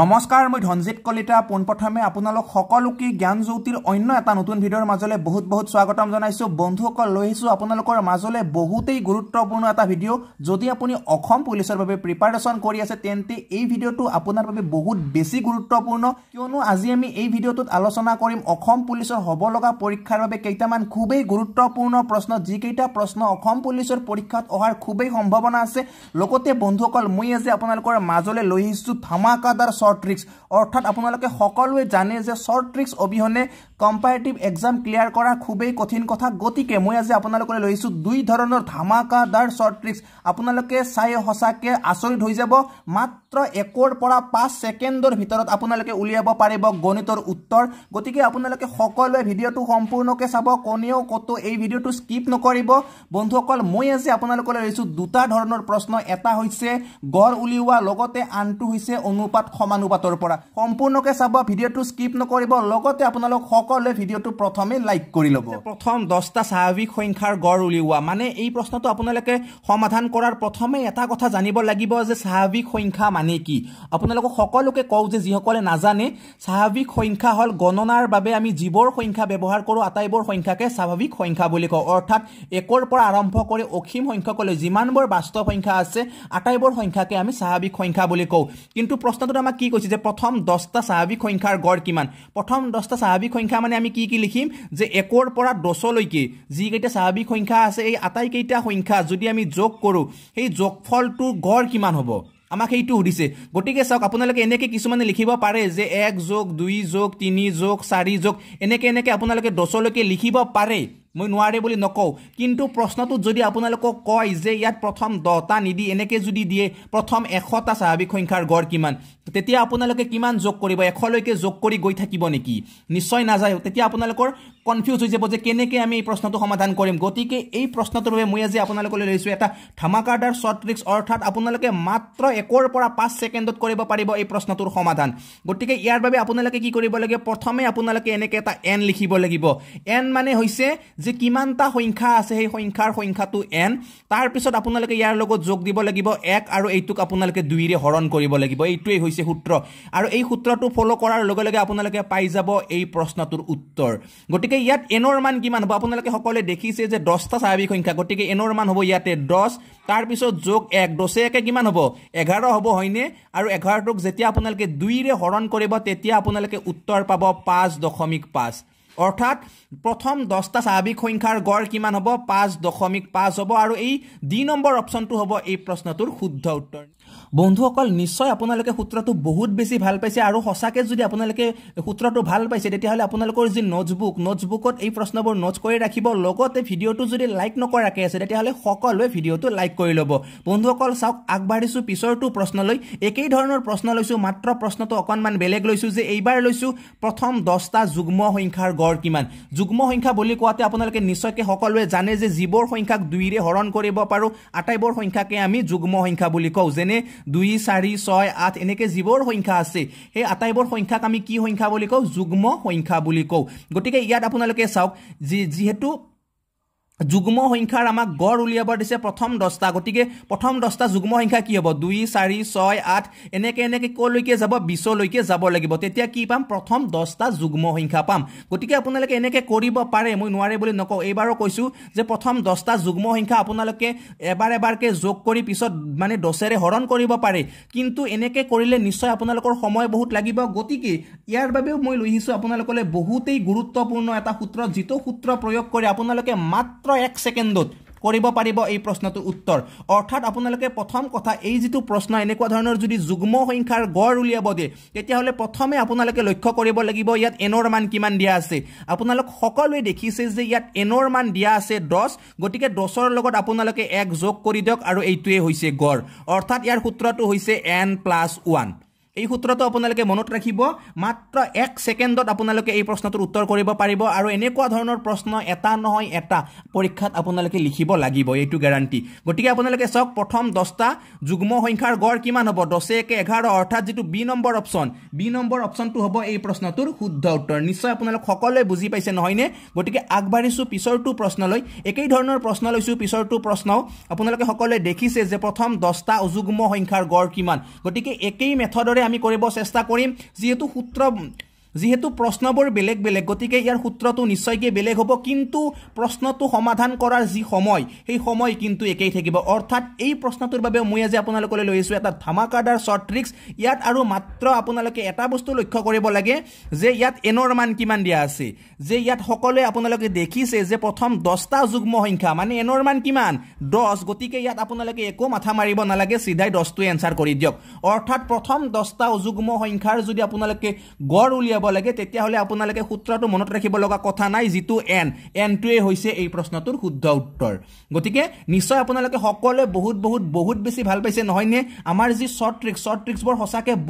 নমস্কাৰ মই ধনজিত কলিতা পোনপ্ৰথমে আপোনালোক সকলোকে জ্ঞান জ্যোতিৰ অন্য এটা নতুন ভিডিঅ'ৰ মাজলৈ বহুত বহুত স্বাগতম জনাইছোঁ বন্ধুসকল লৈ আহিছোঁ আপোনালোকৰ মাজলৈ বহুতেই গুৰুত্বপূৰ্ণ এটা ভিডিঅ' যদি আপুনি অসম পুলিচৰ বাবে প্ৰিপাৰেশ্যন কৰি আছে তেন্তে এই ভিডিঅ'টো আপোনাৰ বাবে বহুত বেছি গুৰুত্বপূৰ্ণ কিয়নো আজি আমি এই ভিডিঅ'টোত আলোচনা কৰিম অসম পুলিচৰ হ'ব লগা পৰীক্ষাৰ বাবে কেইটামান খুবেই গুৰুত্বপূৰ্ণ প্ৰশ্ন যিকেইটা প্ৰশ্ন অসম পুলিচৰ পৰীক্ষাত অহাৰ খুবেই সম্ভাৱনা আছে লগতে বন্ধুসকল মই আজি আপোনালোকৰ মাজলৈ লৈ আহিছোঁ ধামাকাদাৰ শ্বৰ্ট ট্ৰিক্স অৰ্থাৎ আপোনালোকে সকলোৱে জানে যে শ্বৰ্ট ট্ৰিক্স অবিহনে কম্পাৰেটিভ এক্সাম ক্লিয়াৰ কৰা খুবেই কঠিন কথা গতিকে মই আজি আপোনালোকলৈ লৈছোঁ দুই ধৰণৰ ধামাকাদাৰ শ্বৰ্ট ট্ৰিক্স আপোনালোকে চাই সঁচাকৈ আচৰিত হৈ যাব মাত্ৰ মাত্ৰ একৰ পৰা পাঁচ ছেকেণ্ডৰ ভিতৰত আপোনালোকে উলিয়াব পাৰিব গণিতৰ উত্তৰ গতিকে আপোনালোকে সকলোৱে ভিডিঅ'টো সম্পূৰ্ণকৈ চাব কোনেও ক'তো এই ভিডিঅ'টো স্কিপ নকৰিব বন্ধুসকল মই আজি আপোনালোকলৈ লৈছোঁ দুটা ধৰণৰ প্ৰশ্ন এটা হৈছে গড় উলিওৱা লগতে আনটো হৈছে অনুপাত সমানুপাতৰ পৰা সম্পূৰ্ণকৈ চাব ভিডিঅ'টো স্কিপ নকৰিব লগতে আপোনালোক সকলোৱে ভিডিঅ'টো প্ৰথমে লাইক কৰি ল'ব প্ৰথম দহটা স্বাভাৱিক সংখ্যাৰ গড় উলিওৱা মানে এই প্ৰশ্নটো আপোনালোকে সমাধান কৰাৰ প্ৰথমে এটা কথা জানিব লাগিব যে স্বাভাৱিক সংখ্যা মানে জানে কি আপোনালোকক সকলোকে কওঁ যে যিসকলে নাজানে স্বাভাৱিক সংখ্যা হ'ল গণনাৰ বাবে আমি যিবোৰ সংখ্যা ব্যৱহাৰ কৰোঁ আটাইবোৰ সংখ্যাকে স্বাভাৱিক সংখ্যা বুলি কওঁ অৰ্থাৎ একৰ পৰা আৰম্ভ কৰি অসীম সংখ্যকলৈ যিমানবোৰ বাস্তৱ সংখ্যা আছে আটাইবোৰ সংখ্যাকে আমি স্বাভাৱিক সংখ্যা বুলি কওঁ কিন্তু প্ৰশ্নটোত আমাক কি কৈছে যে প্ৰথম দহটা স্বাভাৱিক সংখ্যাৰ গড় কিমান প্ৰথম দহটা স্বাভাৱিক সংখ্যা মানে আমি কি কি লিখিম যে একৰ পৰা দহলৈকে যিকেইটা স্বাভাৱিক সংখ্যা আছে এই আটাইকেইটা সংখ্যা যদি আমি যোগ কৰোঁ সেই যোগফলটোৰ গড় কিমান হ'ব আমাক সেইটো সুধিছে গতিকে চাওক আপোনালোকে এনেকৈ কিছুমানে লিখিব পাৰে যে এক যোগ দুই যোগ তিনি যোগ চাৰি যোগ এনেকৈ এনেকৈ আপোনালোকে দহলৈকে লিখিব পাৰে মই নোৱাৰে বুলি নকওঁ কিন্তু প্ৰশ্নটোত যদি আপোনালোকক কয় যে ইয়াত প্ৰথম দহটা নিদি এনেকৈ যদি দিয়ে প্ৰথম এশটা স্বাভাৱিক সংখ্যাৰ গড় কিমান তেতিয়া আপোনালোকে কিমান যোগ কৰিব এশলৈকে যোগ কৰি গৈ থাকিব নেকি নিশ্চয় নাযায় তেতিয়া আপোনালোকৰ কনফিউজ হৈ যাব যে কেনেকৈ আমি এই প্ৰশ্নটো সমাধান কৰিম গতিকে এই প্ৰশ্নটোৰ বাবে মই আজি আপোনালোকলৈ লৈছোঁ এটা ধামাকাৰ্ডাৰ শ্বৰ্ট ট্ৰিক্স অৰ্থাৎ আপোনালোকে মাত্ৰ একৰ পৰা পাঁচ ছেকেণ্ডত কৰিব পাৰিব এই প্ৰশ্নটোৰ সমাধান গতিকে ইয়াৰ বাবে আপোনালোকে কি কৰিব লাগে প্ৰথমে আপোনালোকে এনেকৈ এটা এন লিখিব লাগিব এন মানে হৈছে যে কিমানটা সংখ্যা আছে সেই সংখ্যাৰ সংখ্যাটো এন তাৰপিছত আপোনালোকে ইয়াৰ লগত যোগ দিব লাগিব এক আৰু এইটোক আপোনালোকে দুইৰে হৰণ কৰিব লাগিব এইটোৱেই হৈছে সূত্ৰ আৰু এই সূত্ৰটো ফ'ল' কৰাৰ লগে লগে আপোনালোকে পাই যাব এই প্ৰশ্নটোৰ উত্তৰ গতিকে ইয়াত এনৰ মান কিমান হ'ব আপোনালোকে সকলোৱে দেখিছে যে দহটা স্বাভাৱিক সংখ্যা গতিকে এনৰ মান হ'ব ইয়াতে দহ তাৰপিছত যোগ এক দছে একে কিমান হ'ব এঘাৰ হ'ব হয়নে আৰু এঘাৰটোক যেতিয়া আপোনালোকে দুইৰে হৰণ কৰিব তেতিয়া আপোনালোকে উত্তৰ পাব পাঁচ দশমিক পাঁচ অৰ্থাৎ প্ৰথম দহটা স্বাভাৱিক সংখ্যাৰ গড় কিমান হ'ব পাঁচ দশমিক পাঁচ হ'ব আৰু এই দুই নম্বৰ অপশ্যনটো হ'ব এই প্ৰশ্নটোৰ শুদ্ধ উত্তৰ বন্ধুসকল নিশ্চয় আপোনালোকে সূত্ৰটো বহুত বেছি ভাল পাইছে আৰু সঁচাকৈ যদি আপোনালোকে সূত্ৰটো ভাল পাইছে তেতিয়াহ'লে আপোনালোকৰ যি নোটছবুক নোটছবুকত এই প্ৰশ্নবোৰ নোটছ কৰি ৰাখিব লগতে ভিডিঅ'টো যদি লাইক নকৰাকৈ আছে তেতিয়াহ'লে সকলোৱে ভিডিঅ'টো লাইক কৰি ল'ব বন্ধুসকল চাওক আগবাঢ়িছোঁ পিছৰটো প্ৰশ্ন লৈ একেই ধৰণৰ প্ৰশ্ন লৈছোঁ মাত্ৰ প্ৰশ্নটো অকণমান বেলেগ লৈছোঁ যে এইবাৰ লৈছোঁ প্ৰথম দহটা যুগ্ম সংখ্যাৰ গড় কিমান যুগ্ম সংখ্যা বুলি কোৱাতে আপোনালোকে নিশ্চয়কৈ সকলোৱে জানে যে যিবোৰ সংখ্যাক দুইৰে হৰণ কৰিব পাৰোঁ আটাইবোৰ সংখ্যাকে আমি যুগ্ম সংখ্যা বুলি কওঁ যেনে দুই চাৰি ছয় আঠ এনেকৈ যিবোৰ সংখ্যা আছে সেই আটাইবোৰ সংখ্যাক আমি কি সংখ্যা বুলি কওঁ যুগ্ম সংখ্যা বুলি কওঁ গতিকে ইয়াত আপোনালোকে চাওক যি যিহেতু যুগ্ম সংখ্যাৰ আমাক গড় উলিয়াব দিছে প্ৰথম দহটা গতিকে প্ৰথম দহটা যুগ্ম সংখ্যা কি হ'ব দুই চাৰি ছয় আঠ এনেকৈ এনেকৈ ক'লৈকে যাব বিছলৈকে যাব লাগিব তেতিয়া কি পাম প্ৰথম দহটা যুগ্ম সংখ্যা পাম গতিকে আপোনালোকে এনেকৈ কৰিব পাৰে মই নোৱাৰে বুলি নকওঁ এইবাৰো কৈছোঁ যে প্ৰথম দহটা যুগ্ম সংখ্যা আপোনালোকে এবাৰ এবাৰকৈ যোগ কৰি পিছত মানে দছেৰে হৰণ কৰিব পাৰে কিন্তু এনেকৈ কৰিলে নিশ্চয় আপোনালোকৰ সময় বহুত লাগিব গতিকে ইয়াৰ বাবেও মই লৈ আহিছোঁ আপোনালোকলৈ বহুতেই গুৰুত্বপূৰ্ণ এটা সূত্ৰ যিটো সূত্ৰ প্ৰয়োগ কৰি আপোনালোকে মাত্ৰ মাত্ৰ এক ছেকেণ্ডত কৰিব পাৰিব এই প্ৰশ্নটোৰ উত্তৰ অৰ্থাৎ আপোনালোকে প্ৰথম কথা এই যিটো প্ৰশ্ন এনেকুৱা ধৰণৰ যদি যুগ্ম সংখ্যাৰ গড় উলিয়াব দিয়ে তেতিয়াহ'লে প্ৰথমে আপোনালোকে লক্ষ্য কৰিব লাগিব ইয়াত এনৰ মান কিমান দিয়া আছে আপোনালোক সকলোৱে দেখিছে যে ইয়াত এনৰ মান দিয়া আছে দহ গতিকে দহৰ লগত আপোনালোকে এক যোগ কৰি দিয়ক আৰু এইটোৱে হৈছে গড় অৰ্থাৎ ইয়াৰ সূত্ৰটো হৈছে এন প্লাছ ওৱান এই সূত্ৰটো আপোনালোকে মনত ৰাখিব মাত্ৰ এক ছেকেণ্ডত আপোনালোকে এই প্ৰশ্নটোৰ উত্তৰ কৰিব পাৰিব আৰু এনেকুৱা ধৰণৰ প্ৰশ্ন এটা নহয় এটা পৰীক্ষাত আপোনালোকে লিখিব লাগিব এইটো গেৰাণ্টি গতিকে আপোনালোকে চাওক প্ৰথম দহটা যুগ্ম সংখ্যাৰ গড় কিমান হ'ব দহে একে এঘাৰ অৰ্থাৎ যিটো B number option B number অপশ্যনটো হ'ব এই প্ৰশ্নটোৰ শুদ্ধ উত্তৰ নিশ্চয় আপোনালোক সকলোৱে বুজি পাইছে নহয়নে গতিকে আগবাঢ়িছোঁ পিছৰটো প্ৰশ্নলৈ একেই ধৰণৰ প্ৰশ্ন লৈছোঁ পিছৰটো প্ৰশ্ন আপোনালোকে সকলোৱে দেখিছে যে প্ৰথম দহটা অযুগ্ম সংখ্যাৰ গড় কিমান গতিকে একেই মেথডৰে আমি কৰিব চেষ্টা কৰিম যিহেতু সূত্ৰ যিহেতু প্ৰশ্নবোৰ বেলেগ বেলেগ গতিকে ইয়াৰ সূত্ৰটো নিশ্চয়কৈ বেলেগ হ'ব কিন্তু প্ৰশ্নটো সমাধান কৰাৰ যি সময় সেই সময় কিন্তু একেই থাকিব অৰ্থাৎ এই প্ৰশ্নটোৰ বাবে মই আজি আপোনালোকলৈ লৈ আহিছোঁ এটা ধামাকাডাৰ শ্বৰ্ট ট্ৰিক্স ইয়াত আৰু মাত্ৰ আপোনালোকে এটা বস্তু লক্ষ্য কৰিব লাগে যে ইয়াত এনৰ মান কিমান দিয়া আছে যে ইয়াত সকলোৱে আপোনালোকে দেখিছে যে প্ৰথম দহটা যুগ্ম সংখ্যা মানে এনৰ মান কিমান দহ গতিকে ইয়াত আপোনালোকে একো মাথা মাৰিব নালাগে চিধাই দহটোৱে এনচাৰ কৰি দিয়ক অৰ্থাৎ প্ৰথম দহটা যুগ্ম সংখ্যাৰ যদি আপোনালোকে গড় উলিয়াব লাগে তেতিয়াহ'লে আপোনালোকে সূত্ৰটো মনত ৰাখিব লগা কথা নাই যিটো এন এনটোৱেই হৈছে এই প্ৰশ্নটোৰ শুদ্ধ উত্তৰ গতিকে নিশ্চয় আপোনালোকে সকলোৱে বহুত বহুত বহুত বেছি ভাল পাইছে নহয়নে আমাৰ যি শ্বৰ্ট ট্ৰিক্স শ্বৰ্ট ট্ৰিক্সবোৰ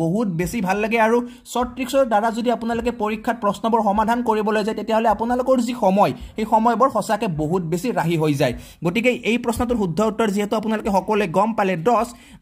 বহুত বেছি ভাল লাগে আৰু শ্বৰ্ট ট্ৰিক্সৰ দ্বাৰা যদি আপোনালোকে পৰীক্ষাত প্ৰশ্নবোৰ সমাধান কৰিবলৈ যায় তেতিয়াহ'লে আপোনালোকৰ যি সময় সেই সময়বোৰ সঁচাকৈ বহুত বেছি ৰাহি হৈ যায় গতিকে এই প্ৰশ্নটোৰ শুদ্ধ উত্তৰ যিহেতু আপোনালোকে সকলোৱে গম পালে দহ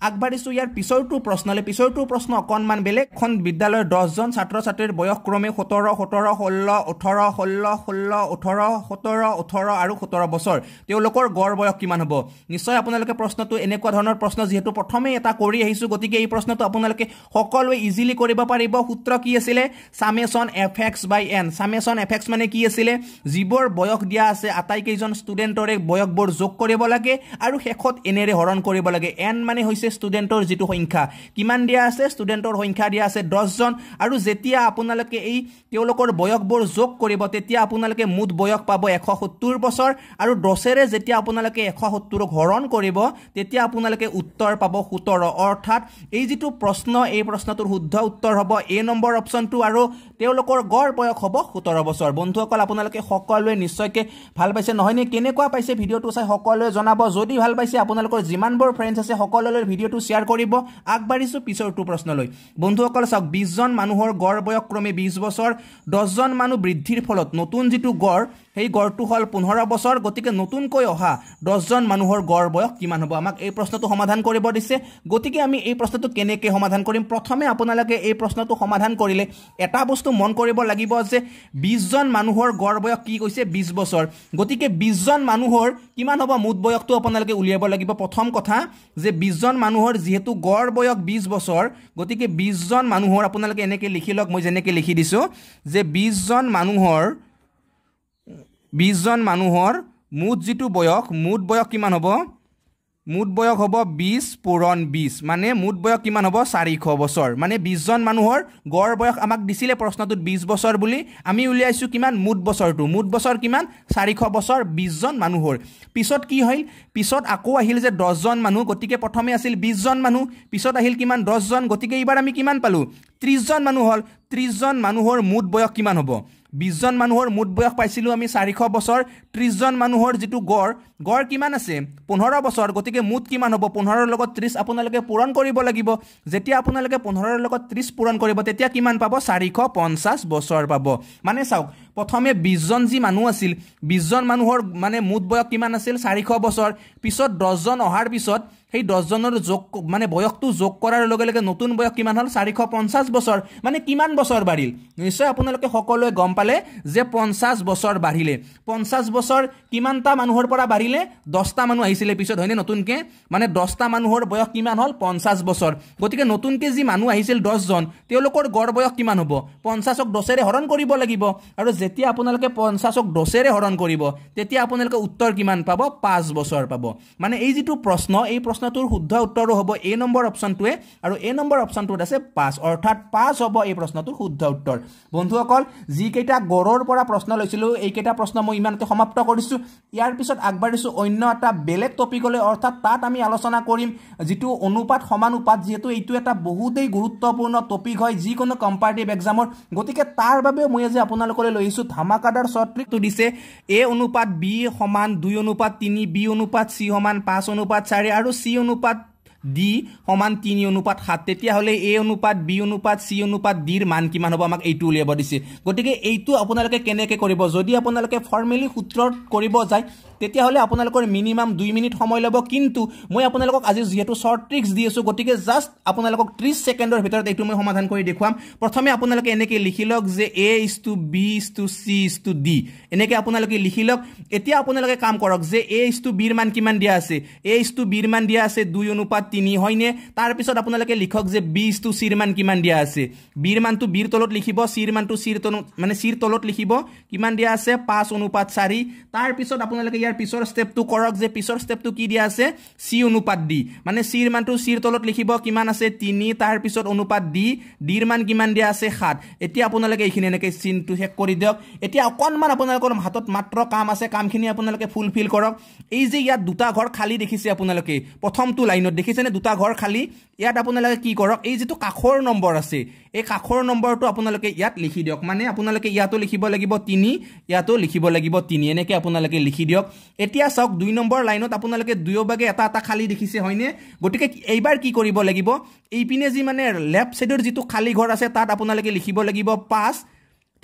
আগবাঢ়িছোঁ ইয়াৰ পিছৰটো প্ৰশ্নলৈ পিছৰটো প্ৰশ্ন অকণমান বেলেগ এখন বিদ্যালয়ৰ দহজন ছাত্ৰ ছাত্ৰীৰ বয়স ক্ৰমে সোতৰ সোতৰ ষোল্ল ওঠৰ ষোল্ল ষোল্ল ওঠৰ সোতৰ ওঠৰ আৰু সোতৰ বছৰ তেওঁলোকৰ গড় বয়স কিমান হ'ব নিশ্চয় আপোনালোকে প্ৰশ্নটো এনেকুৱা ধৰণৰ প্ৰশ্ন যিহেতু প্ৰথমে এটা কৰি আহিছোঁ গতিকে এই প্ৰশ্নটো আপোনালোকে সকলোৱে ইজিলি কৰিব পাৰিব সূত্ৰ কি আছিলে summation F X by N summation F X মানে কি আছিলে যিবোৰ বয়স দিয়া আছে আটাইকেইজন ষ্টুডেণ্টৰে বয়সবোৰ যোগ কৰিব লাগে আৰু শেষত এনেৰে হৰণ কৰিব লাগে এন মানে হৈছে ষ্টুডেণ্টৰ যিটো সংখ্যা কিমান দিয়া আছে ষ্টুডেণ্টৰ সংখ্যা দিয়া আছে দহজন আৰু যেতিয়া আপোনালোকে আপোনালোকে এই তেওঁলোকৰ বয়সবোৰ যোগ কৰিব তেতিয়া আপোনালোকে মুঠ বয়স পাব এশ সত্তৰ বছৰ আৰু দছেৰে যেতিয়া আপোনালোকে এশ সত্তৰক হৰণ কৰিব তেতিয়া আপোনালোকে উত্তৰ পাব সোতৰ অৰ্থাৎ এই যিটো প্ৰশ্ন এই প্ৰশ্নটোৰ শুদ্ধ উত্তৰ হ'ব এ নম্বৰ অপশ্যনটো আৰু তেওঁলোকৰ গড় বয়স হ'ব সোতৰ বছৰ বন্ধুসকল আপোনালোকে সকলোৱে নিশ্চয়কৈ ভাল পাইছে নহয় নে কেনেকুৱা পাইছে ভিডিঅ'টো চাই সকলোৱে জনাব যদি ভাল পাইছে আপোনালোকৰ যিমানবোৰ ফ্ৰেণ্ডছ আছে সকলোলৈ ভিডিঅ'টো শ্বেয়াৰ কৰিব আগবাঢ়িছোঁ পিছৰটো প্ৰশ্নলৈ বন্ধুসকল চাওক বিছজন মানুহৰ গড় বয়স ক্ৰমে বিশ বছৰ দহজন মানুহ বৃদ্ধিৰ ফলত নতুন যিটো গড় সেই গড়টো হ'ল পোন্ধৰ বছৰ গতিকে নতুনকৈ অহা দহজন মানুহৰ গড় বয়স কিমান হ'ব আমাক এই প্ৰশ্নটো সমাধান কৰিব দিছে গতিকে আমি এই প্ৰশ্নটো কেনেকৈ সমাধান কৰিম প্ৰথমে আপোনালোকে এই প্ৰশ্নটো সমাধান কৰিলে এটা বস্তু মন কৰিব লাগিব যে বিছজন মানুহৰ গড় বয়স কি কৈছে বিছ বছৰ গতিকে বিছজন মানুহৰ কিমান হ'ব মুঠ বয়সটো আপোনালোকে উলিয়াব লাগিব প্ৰথম কথা যে বিছজন মানুহৰ যিহেতু গড় বয়স বিছ বছৰ গতিকে বিছজন মানুহৰ আপোনালোকে এনেকৈ লিখি লওক মই যেনেকৈ লিখি দিছোঁ যে বিছজন মানুহৰ বিছজন মানুহৰ মুঠ যিটো বয়স মুঠ বয়স কিমান হ'ব মুঠ বয়স হ'ব বিছ পুৰণ বিছ মানে মুঠ বয়স কিমান হ'ব চাৰিশ বছৰ মানে বিছজন মানুহৰ গড় বয়স আমাক দিছিলে প্ৰশ্নটোত বিছ বছৰ বুলি আমি উলিয়াইছোঁ কিমান মুঠ বছৰটো মুঠ বছৰ কিমান চাৰিশ বছৰ বিছজন মানুহৰ পিছত কি হ'ল পিছত আকৌ আহিল যে দহজন মানুহ গতিকে প্ৰথমে আছিল বিছজন মানুহ পিছত আহিল কিমান দহজন গতিকে এইবাৰ আমি কিমান পালোঁ ত্ৰিছজন মানুহ হ'ল ত্ৰিছজন মানুহৰ মুঠ বয়স কিমান হ'ব বিশজন মানুহৰ মুঠ বয়স পাইছিলোঁ আমি চাৰিশ বছৰ ত্ৰিছজন মানুহৰ যিটো গড় গড় কিমান আছে পোন্ধৰ বছৰ গতিকে মুঠ কিমান হ'ব পোন্ধৰৰ লগত ত্ৰিছ আপোনালোকে পূৰণ কৰিব লাগিব যেতিয়া আপোনালোকে পোন্ধৰৰ লগত ত্ৰিছ পূৰণ কৰিব তেতিয়া কিমান পাব চাৰিশ পঞ্চাছ বছৰ পাব মানে চাওক প্ৰথমে বিছজন যি মানুহ আছিল বিছজন মানুহৰ মানে মুঠ বয়স কিমান আছিল চাৰিশ বছৰ পিছত দহজন অহাৰ পিছত সেই দহজনৰ যোগ মানে বয়সটো যোগ কৰাৰ লগে লগে নতুন বয়স কিমান হ'ল চাৰিশ পঞ্চাছ বছৰ মানে কিমান বছৰ বাঢ়িল নিশ্চয় আপোনালোকে সকলোৱে গম পালে যে পঞ্চাছ বছৰ বাঢ়িলে পঞ্চাছ বছৰ কিমানটা মানুহৰ পৰা বাঢ়িলে আহিলে দহটা মানুহ আহিছিলে পিছত হয়নে নতুনকৈ মানে দহটা মানুহৰ বয়স কিমান হ'ল পঞ্চাছ বছৰ গতিকে নতুনকৈ যি মানুহ আহিছিল দহজন তেওঁলোকৰ গড় বয়স কিমান হ'ব পঞ্চাছক দহেৰে হৰণ কৰিব লাগিব আৰু যেতিয়া আপোনালোকে পঞ্চাছক দহেৰে হৰণ কৰিব তেতিয়া আপোনালোকে উত্তৰ কিমান পাব পাঁচ বছৰ পাব মানে এই যিটো প্ৰশ্ন এই প্ৰশ্নটোৰ শুদ্ধ উত্তৰো হ'ব এই নম্বৰ অপশ্যনটোৱে আৰু এই নম্বৰ অপশ্যনটোত আছে পাঁচ অৰ্থাৎ পাঁচ হ'ব এই প্ৰশ্নটোৰ শুদ্ধ উত্তৰ বন্ধুসকল যিকেইটা গড়ৰ পৰা প্ৰশ্ন লৈছিলোঁ এইকেইটা প্ৰশ্ন মই ইমানতে সমাপ্ত কৰিছোঁ ইয়াৰ পিছত আগবাঢ়ি দিছোঁ অন্য এটা বেলেগ টপিকলৈ অৰ্থাৎ তাত আমি আলোচনা কৰিম যিটো অনুপাত সমানুপাত যিহেতু এইটো এটা বহুতেই গুৰুত্বপূৰ্ণ টপিক হয় যিকোনো কম্পাৰেটিভ এক্সামৰ গতিকে তাৰ বাবে মই আজি আপোনালোকলৈ লৈ আহিছোঁ ধামাকাদাৰ শ্বৰ্ট ট্ৰিকটো দিছে এ অনুপাত বি সমান দুই অনুপাত তিনি বি অনুপাত চি সমান পাঁচ অনুপাত চাৰি আৰু চি অনুপাত ডি সমান তিনি অনুপাত সাত তেতিয়াহ'লে এ অনুপাত বি অনুপাত চি অনুপাত ডিৰ মান কিমান হ'ব আমাক এইটো উলিয়াব দিছে গতিকে এইটো আপোনালোকে কেনেকৈ কৰিব যদি আপোনালোকে ফৰ্মেলি সূত্ৰত কৰিব যায় তেতিয়াহ'লে আপোনালোকৰ মিনিমাম দুই মিনিট সময় ল'ব কিন্তু মই আপোনালোকক আজি যিহেতু শ্বৰ্ট ট্ৰিক্স দি আছো গতিকে জাষ্ট আপোনালোকক ত্ৰিছ ছেকেণ্ডৰ ভিতৰত এইটো মই সমাধান কৰি দেখুৱাম প্ৰথমে আপোনালোকে এনেকৈ লিখি লওক যে A is to B is to C is to D এনেকৈ আপোনালোকে লিখি লওক এতিয়া আপোনালোকে কাম কৰক যে এ ইজ টু বিৰ মান কিমান দিয়া আছে এ ইজ টু বিৰ মান দিয়া আছে দুই অনুপাত তিনি হয়নে তাৰপিছত আপোনালোকে লিখক যে বি ইজ টু চিৰ মান কিমান দিয়া আছে বিৰ মানটো বিৰ তলত লিখিব চিৰ মানটো চিৰ তলত মানে চিৰ তলত লিখিব কিমান দিয়া আছে পাঁচ অনুপাত চাৰি তাৰপিছত আপোনালোকে ইয়াৰ পিছৰ ষ্টেপটো কৰক যে পিছৰ ষ্টেপটো কি দিয়া আছে চি অনুপাত দি মানে চিৰ মানটো চিৰ তলত লিখিব কিমান আছে তিনি তাৰ পিছত অনুপাত দি ডিৰ মান কিমান দিয়া আছে সাত এতিয়া আপোনালোকে এইখিনি এনেকৈ চিনটো শেষ কৰি দিয়ক এতিয়া অকণমান আপোনালোকৰ হাতত মাত্ৰ কাম আছে কামখিনি আপোনালোকে ফুলফিল কৰক এই যে ইয়াত দুটা ঘৰ খালী দেখিছে আপোনালোকে প্ৰথমটো লাইনত দেখিছেনে দুটা ঘৰ খালী ইয়াত আপোনালোকে কি কৰক এই যিটো কাষৰ নম্বৰ আছে এই কাষৰ নম্বৰটো আপোনালোকে ইয়াত লিখি দিয়ক মানে আপোনালোকে ইয়াতো লিখিব লাগিব তিনি ইয়াতো লিখিব লাগিব তিনি এনেকৈ আপোনালোকে লিখি দিয়ক এতিয়া চাওক দুই নম্বৰ লাইনত আপোনালোকে দুয়োভাগে এটা এটা খালী দেখিছে হয়নে গতিকে এইবাৰ কি কৰিব লাগিব এইপিনে যি মানে লেফ্ট চাইডৰ যিটো খালী ঘৰ আছে তাত আপোনালোকে লিখিব লাগিব পাঁচ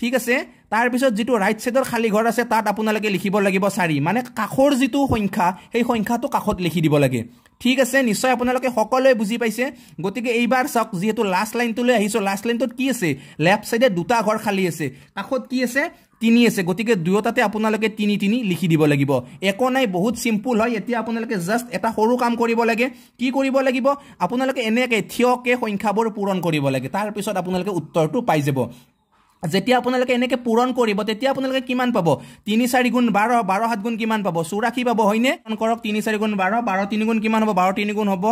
ঠিক আছে তাৰপিছত যিটো ৰাইট চাইডৰ খালী ঘৰ আছে তাত আপোনালোকে লিখিব লাগিব চাৰি মানে কাষৰ যিটো সংখ্যা সেই সংখ্যাটো কাষত লিখি দিব লাগে ঠিক আছে নিশ্চয় আপোনালোকে সকলোৱে বুজি পাইছে গতিকে এইবাৰ চাওক যিহেতু লাষ্ট লাইনটোলৈ আহিছোঁ লাষ্ট লাইনটোত কি আছে লেফ্ট চাইডে দুটা ঘৰ খালী আছে কাষত কি আছে তিনি আছে গতিকে দুয়োটাতে আপোনালোকে তিনি তিনি লিখি দিব লাগিব একো নাই বহুত চিম্পুল হয় এতিয়া আপোনালোকে জাষ্ট এটা সৰু কাম কৰিব লাগে কি কৰিব লাগিব আপোনালোকে এনেকৈ থিয়কে সংখ্যাবোৰ পূৰণ কৰিব লাগে তাৰপিছত আপোনালোকে উত্তৰটো পাই যাব যেতিয়া আপোনালোকে এনেকৈ পূৰণ কৰিব তেতিয়া আপোনালোকে কিমান পাব তিনি চাৰি গুণ বাৰ বাৰ সাত গুণ কিমান পাব চৌৰাশী পাব হয়নে কৰক তিনি চাৰি গুণ বাৰ বাৰ তিনি গুণ কিমান হ'ব বাৰ তিনি গুণ হ'ব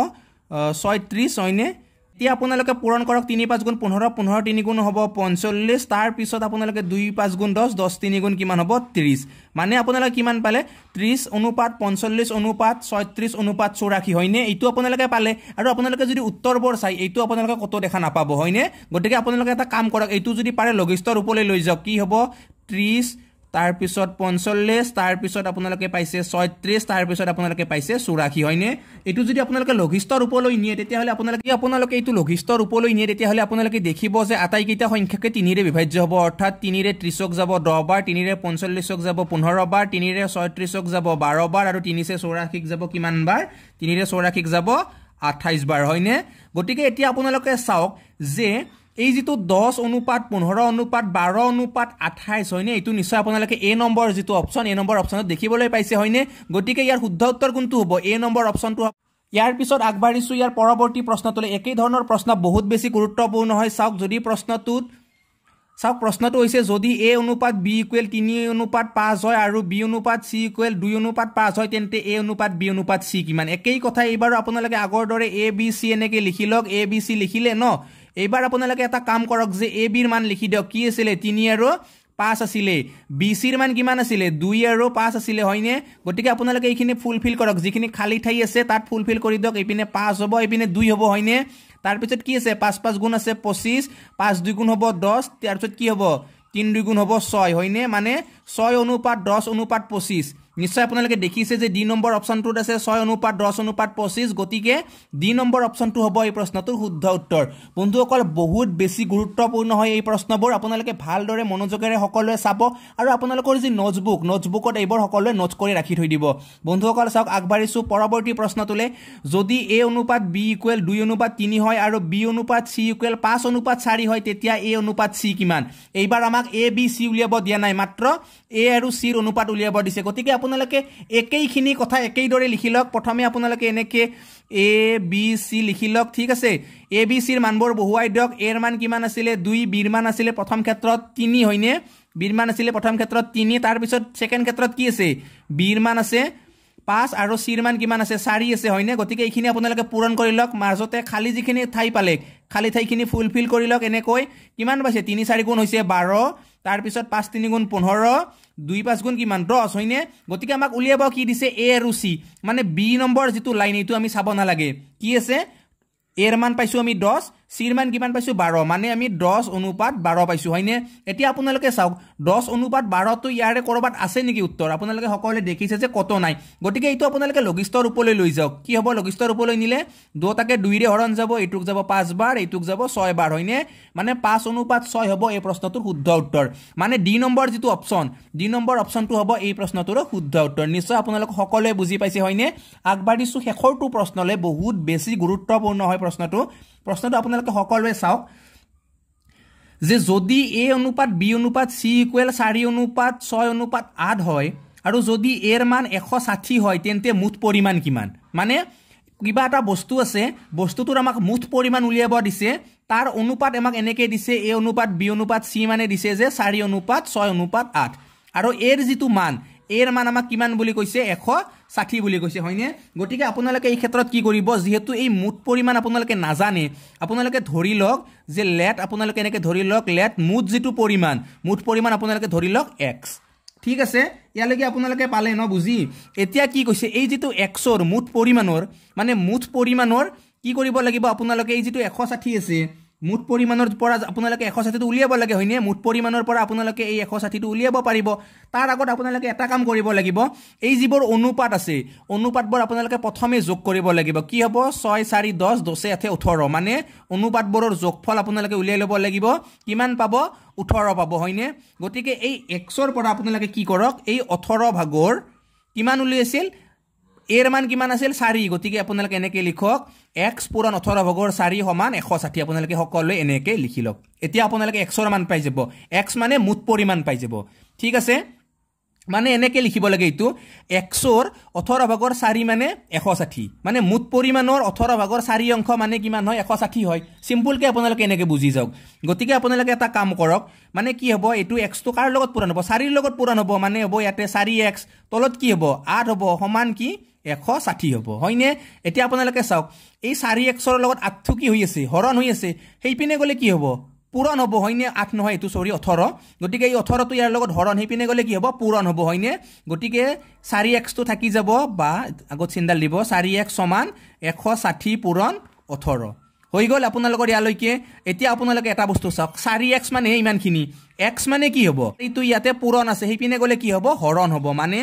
ছয় ত্ৰিছ হয়নে এতিয়া আপোনালোকে পূৰণ কৰক তিনি পাঁচ গুণ পোন্ধৰ পোন্ধৰ তিনি গুণ হ'ব পঞ্চল্লিছ তাৰপিছত আপোনালোকে দুই পাঁচ গুণ দহ দহ তিনি গুণ কিমান হ'ব ত্ৰিছ মানে আপোনালোকে কিমান পালে ত্ৰিছ অনুপাত পঞ্চল্লিছ অনুপাত ছয়ত্ৰিছ অনুপাত চৌৰাশী হয়নে এইটো আপোনালোকে পালে আৰু আপোনালোকে যদি উত্তৰবোৰ চাই এইটো আপোনালোকে ক'তো দেখা নাপাব হয়নে গতিকে আপোনালোকে এটা কাম কৰক এইটো যদি পাৰে লগিষ্টৰ ওপৰলৈ লৈ যাওক কি হ'ব ত্ৰিছ তাৰপিছত পঞ্চল্লিছ তাৰপিছত আপোনালোকে পাইছে ছয়ত্ৰিছ তাৰপিছত আপোনালোকে পাইছে চৌৰাশী হয়নে এইটো যদি আপোনালোকে লঘিষ্ঠ ৰূপলৈ নিয়ে তেতিয়াহ'লে আপোনালোকে আপোনালোকে এইটো লঘিষ্ঠ ৰূপলৈ নিয়ে তেতিয়াহ'লে আপোনালোকে দেখিব যে আটাইকেইটা সংখ্যাকে তিনিৰে বিভাজ্য হ'ব অৰ্থাৎ তিনিৰে ত্ৰিছক যাব দহবাৰ তিনিৰে পঞ্চল্লিছক যাব পোন্ধৰবাৰ তিনিৰে ছয়ত্ৰিছক যাব বাৰবাৰ আৰু তিনিৰে চৌৰাশীক যাব কিমানবাৰ তিনিৰে চৌৰাশীক যাব আঠাইছ বাৰ হয়নে গতিকে এতিয়া আপোনালোকে চাওক যে এই যিটো দহ অনুপাত পোন্ধৰ অনুপাত বাৰ অনুপাত আঠাইছ হয়নে এইটো নিশ্চয় আপোনালোকে এ নম্বৰ যিটো অপশ্যন এ নম্বৰ অপশ্যনত দেখিবলৈ পাইছে হয়নে গতিকে ইয়াৰ শুদ্ধ উত্তৰ কোনটো হ'ব এ নম্বৰ অপশ্যনটো ইয়াৰ পিছত আগবাঢ়িছো ইয়াৰ পৰৱৰ্তী প্ৰশ্নটোলৈ ধৰণৰ প্ৰশ্ন বহুত বেছি গুৰুত্বপূৰ্ণ হয় চাওক যদি প্ৰশ্নটোত চাওক প্ৰশ্নটো হৈছে যদি এ অনুপাত বি ইকুৱেল তিনি অনুপাত পাঁচ হয় আৰু বি অনুপাত চি ইকুৱেল দুই অনুপাত পাঁচ হয় তেন্তে এ অনুপাত বি অনুপাত চি কিমান একেই কথা এইবাৰ আপোনালোকে আগৰ দৰে এ বি চি এনেকৈ লিখি লওক এ বি চি লিখিলে ন এইবাৰ আপোনালোকে এটা কাম কৰক যে এ বিৰ মান লিখি দিয়ক কি আছিলে তিনি আৰু পাঁচ আছিলে বি চিৰ মান কিমান আছিলে দুই আৰু পাঁচ আছিলে হয়নে গতিকে আপোনালোকে এইখিনি ফুলফিল কৰক যিখিনি খালী ঠাই আছে তাত ফুলফিল কৰি দিয়ক এইপিনে পাঁচ হ'ব এইপিনে দুই হ'ব হয়নে তাৰপিছত কি আছে পাঁচ পাঁচ গুণ আছে পঁচিছ পাঁচ দুই গুণ হ'ব দহ তাৰপিছত কি হ'ব তিনি দুই গুণ হ'ব ছয় হয়নে মানে ছয় অনুপাত দহ অনুপাত পঁচিছ নিশ্চয় আপোনালোকে দেখিছে যে ডি নম্বৰ অপশ্যনটোত আছে ছয় অনুপাত দহ অনুপাত পঁচিছ গতিকে ডি নম্বৰ অপশ্যনটো হ'ব এই প্ৰশ্নটোৰ শুদ্ধ উত্তৰ বন্ধুসকল বহুত বেছি গুৰুত্বপূৰ্ণ হয় এই প্ৰশ্নবোৰ আপোনালোকে ভালদৰে মনোযোগেৰে সকলোৱে চাব আৰু আপোনালোকৰ যি নোটছবুক নোটবুকত এইবোৰ সকলোৱে নোট কৰি ৰাখি থৈ দিব বন্ধুসকল চাওক আগবাঢ়িছোঁ পৰৱৰ্তী প্ৰশ্নটোলৈ যদি এ অনুপাত বি ইকুৱেল দুই অনুপাত তিনি হয় আৰু বি অনুপাত চি ইকুৱেল পাঁচ অনুপাত চাৰি হয় তেতিয়া এ অনুপাত চি কিমান এইবাৰ আমাক এ বি চি উলিয়াব দিয়া নাই মাত্ৰ এ আৰু চিৰ অনুপাত উলিয়াব দিছে গতিকে আপোনালোকে একেইখিনি কথা একেইদৰে লিখি লওক প্ৰথমে আপোনালোকে এনেকৈ এ বি চি লিখি লওক ঠিক আছে এ বি চিৰ মানবোৰ বহুৱাই দিয়ক এৰ মান কিমান আছিলে দুই বিৰ মান আছিলে প্ৰথম ক্ষেত্ৰত তিনি হয়নে বিৰ মান আছিলে প্ৰথম ক্ষেত্ৰত তিনি তাৰপিছত ছেকেণ্ড ক্ষেত্ৰত কি আছে বিৰ মান আছে পাঁচ আৰু চিৰ মান কিমান আছে চাৰি আছে হয়নে গতিকে এইখিনি আপোনালোকে পূৰণ কৰি লওক মাজতে খালী যিখিনি ঠাই পালে খালী ঠাইখিনি ফুলফিল কৰি লওক এনেকৈ কিমান পাইছে তিনি চাৰি গুণ হৈছে বাৰ তাৰপিছত পাঁচ তিনি গুণ পোন্ধৰ দুই পাঁচ গুণ কিমান দহ হয়নে গতিকে আমাক উলিয়াব কি দিছে এ আৰু চি মানে বি নম্বৰ যিটো লাইন এইটো আমি চাব নালাগে কি আছে এৰ মান পাইছোঁ আমি দহ চিৰ মান কিমান পাইছোঁ বাৰ মানে আমি দহ অনুপাত বাৰ পাইছোঁ হয়নে এতিয়া আপোনালোকে চাওক দহ অনুপাত বাৰটো ইয়াৰে ক'ৰবাত আছে নেকি উত্তৰ আপোনালোকে সকলোৱে দেখিছে যে কত নাই গতিকে এইটো আপোনালোকে লঘিষ্ঠ ৰূপলৈ লৈ যাওক কি হ'ব লঘিষ্ঠ ৰূপলৈ নিলে দুয়োটাকে দুইৰে হৰণ যাব এইটোক যাব পাঁচবাৰ এইটোক যাব ছয়বাৰ হয়নে মানে পাঁচ অনুপাত ছয় হ'ব এই প্ৰশ্নটোৰ শুদ্ধ উত্তৰ মানে ডি নম্বৰ যিটো অপশ্যন ডি নম্বৰ অপশ্যনটো হ'ব এই প্ৰশ্নটোৰ শুদ্ধ উত্তৰ নিশ্চয় আপোনালোক সকলোৱে বুজি পাইছে হয়নে আগবাঢ়িছোঁ শেষৰটো প্ৰশ্নলৈ বহুত বেছি গুৰুত্বপূৰ্ণ হয় প্ৰশ্নটো প্ৰশ্নটো আপোনালোকে সকলোৱে চাওক যে যদি এ অনুপাত বি অনুপাত চি ইকুৱেল চাৰি অনুপাত ছয় অনুপাত আঠ হয় আৰু যদি এৰ মান এশ ষাঠি হয় তেন্তে মুঠ পৰিমাণ কিমান মানে কিবা এটা বস্তু আছে বস্তুটোৰ আমাক মুঠ পৰিমাণ উলিয়াব দিছে তাৰ অনুপাত আমাক এনেকৈ দিছে এ অনুপাত বি অনুপাত চি মানে দিছে যে চাৰি অনুপাত ছয় অনুপাত আঠ আৰু এৰ যিটো মান এর মান আমাক কিমান বুলি কৈছে এশ ষাঠি বুলি কৈছে হয়নে গতিকে আপোনালোকে এই ক্ষেত্ৰত কি কৰিব যিহেতু এই মুট পৰিমাণ আপোনালোকে নাজানে আপোনালোকে ধৰি লওক যে লেট আপোনালোকে এনেকৈ ধৰি লওক লেট মুট যেটো পৰিমাণ মুট পৰিমাণ আপোনালোকে ধৰি লওক এক্স ঠিক আছে ইয়ালৈকে আপোনালোকে পালে ন বুজি এতিয়া কি কৈছে এই যিটো এক্সৰ মুঠ পৰিমাণৰ মানে মুঠ পৰিমাণৰ কি কৰিব লাগিব আপোনালোকে এই যেটো 160 আছে মুঠ পৰিমাণৰ পৰা আপোনালোকে এশ ষাঠিটো উলিয়াব লাগে হয়নে মুঠ পৰিমাণৰ পৰা আপোনালোকে এই এশ ষাঠিটো উলিয়াব পাৰিব তাৰ আগত আপোনালোকে এটা কাম কৰিব লাগিব এই যিবোৰ অনুপাত আছে অনুপাতবোৰ আপোনালোকে প্ৰথমে যোগ কৰিব লাগিব কি হ'ব ছয় চাৰি দহ দহে আঠে ওঠৰ মানে অনুপাতবোৰৰ যোগফল আপোনালোকে উলিয়াই ল'ব লাগিব কিমান পাব ওঠৰ পাব হয়নে গতিকে এই এক্সৰ পৰা আপোনালোকে কি কৰক এই ওঠৰ ভাগৰ কিমান উলিয়াইছিল এৰ মান কিমান আছিল চাৰি গতিকে আপোনালোকে এনেকৈ লিখক এক্স পূৰণ ওঠৰ ভাগৰ চাৰি সমান এশ ষাঠি আপোনালোকে সকলোৱে এনেকৈ লিখি লওক এতিয়া আপোনালোকে এক্সৰ মান পাই যাব এক্স মানে মুঠ পৰিমাণ পাই যাব ঠিক আছে মানে এনেকৈ লিখিব লাগে এইটো এক্সৰ ওঠৰ ভাগৰ চাৰি মানে এশ ষাঠি মানে মুঠ পৰিমাণৰ ওঠৰ ভাগৰ চাৰি অংশ মানে কিমান হয় এশ ষাঠি হয় চিম্পুলকৈ আপোনালোকে এনেকৈ বুজি যাওক গতিকে আপোনালোকে এটা কাম কৰক মানে কি হ'ব এইটো এক্সটো কাৰ লগত পূৰণ হ'ব চাৰিৰ লগত পূৰণ হ'ব মানে হ'ব ইয়াতে চাৰি এক্স তলত কি হ'ব আঠ হ'ব সমান কি এশ ষাঠি হ'ব হয়নে এতিয়া আপোনালোকে চাওক এই চাৰি এক্সৰ লগত আঠুকি হৈ আছে হৰণ হৈ আছে সেইপিনে গ'লে কি হ'ব পূৰণ হ'ব হয়নে আঠ নহয় এইটো চৰি ওঠৰ গতিকে এই ওঠৰটো ইয়াৰ লগত হৰণ সেইপিনে গ'লে কি হ'ব পূৰণ হ'ব হয়নে গতিকে চাৰি এক্সটো থাকি যাব বা আগত চিন্তাল দিব চাৰি এক্স সমান এশ ষাঠি পূৰণ ওঠৰ হৈ গ'ল আপোনালোকৰ ইয়ালৈকে এতিয়া আপোনালোকে এটা বস্তু চাওক চাৰি এক্স মানে ইমানখিনি এক্স মানে কি হ'ব এইটো ইয়াতে পূৰণ আছে সেইপিনে গ'লে কি হ'ব হৰণ হ'ব মানে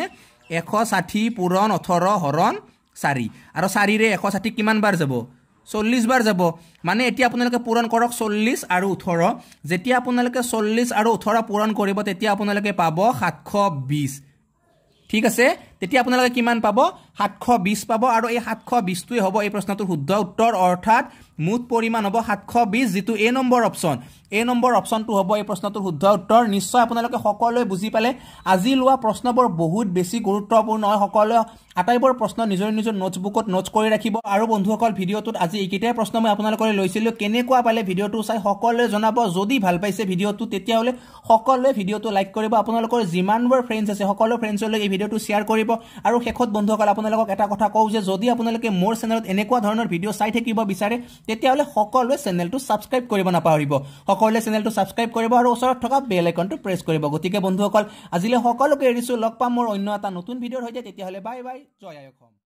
এশ ষাঠি পূৰণ ওঠৰ হৰণ চাৰি আৰু চাৰিৰে এশ ষাঠি কিমান বাৰ যাব চল্লিছ বাৰ যাব মানে এতিয়া আপোনালোকে পূৰণ কৰক চল্লিছ আৰু ওঠৰ যেতিয়া আপোনালোকে চল্লিছ আৰু ওঠৰ পূৰণ কৰিব তেতিয়া আপোনালোকে পাব সাতশ বিছ ঠিক আছে তেতিয়া আপোনালোকে কিমান পাব সাতশ বিছ পাব আৰু এই সাতশ বিশটোৱে হ'ব এই প্ৰশ্নটোৰ শুদ্ধ উত্তৰ অৰ্থাৎ মুঠ পৰিমাণ হ'ব সাতশ বিছ যিটো A number option A number অপশ্যনটো হ'ব এই প্ৰশ্নটোৰ শুদ্ধ উত্তৰ নিশ্চয় আপোনালোকে সকলোৱে বুজি পালে আজি লোৱা প্ৰশ্নবোৰ বহুত বেছি গুৰুত্বপূৰ্ণ হয় সকলোৱে আটাইবোৰ প্ৰশ্ন নিজৰ নিজৰ নোটছবুকত নোটছ কৰি ৰাখিব আৰু বন্ধুসকল ভিডিঅ'টোত আজি এইকেইটাই প্ৰশ্ন মই আপোনালোকলৈ লৈছিলোঁ কেনেকুৱা পালে ভিডিঅ'টো চাই সকলোৱে জনাব যদি ভাল পাইছে ভিডিঅ'টো তেতিয়াহ'লে সকলোৱে ভিডিঅ'টো লাইক কৰিব আপোনালোকৰ যিমানবোৰ ফ্ৰেণ্ডছ আছে সকলো ফ্ৰেণ্ডছলৈ এই ভিডিঅ'টো শ্বেয়াৰ কৰিব আৰু শেষত বন্ধুসকল আপোনালোকে আপোনালোকক এটা কথা কওঁ যে যদি আপোনালোকে মোৰ চেনেলত এনেকুৱা ধৰণৰ ভিডিঅ' চাই থাকিব বিচাৰে তেতিয়াহ'লে সকলোৱে চেনেলটো ছাবস্ক্ৰাইব কৰিব নাপাহৰিব সকলোৱে চেনেলটো ছাবস্ক্ৰাইব কৰিব আৰু ওচৰত থকা বেল একাউণ্টটো প্ৰেছ কৰিব গতিকে বন্ধুসকল আজিলৈ সকলোকে এৰিছোঁ লগ পাম মোৰ অন্য এটা নতুন ভিডিঅ'ৰ সৈতে তেতিয়াহ'লে বাই বাই জয় আয়ক